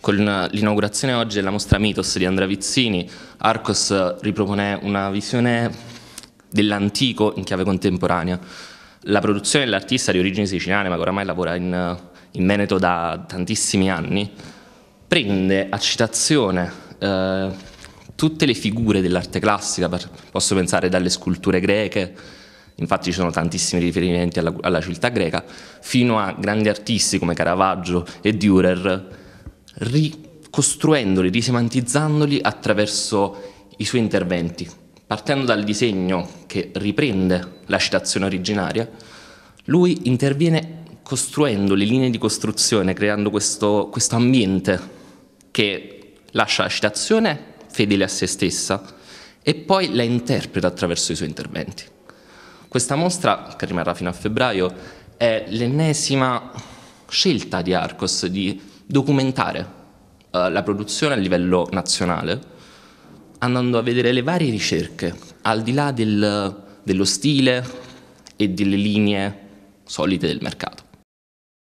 Con l'inaugurazione oggi della mostra Mitos di Andrea Vizzini, Arcos ripropone una visione dell'antico in chiave contemporanea. La produzione dell'artista di origini siciliane, ma che oramai lavora in, in Veneto da tantissimi anni, prende a citazione eh, tutte le figure dell'arte classica, per, posso pensare dalle sculture greche, infatti ci sono tantissimi riferimenti alla, alla civiltà greca, fino a grandi artisti come Caravaggio e Dürer, ricostruendoli, risemantizzandoli attraverso i suoi interventi. Partendo dal disegno che riprende la citazione originaria, lui interviene costruendo le linee di costruzione, creando questo, questo ambiente che lascia la citazione fedele a se stessa e poi la interpreta attraverso i suoi interventi. Questa mostra, che rimarrà fino a febbraio, è l'ennesima scelta di Arcos di documentare eh, la produzione a livello nazionale andando a vedere le varie ricerche, al di là del, dello stile e delle linee solite del mercato.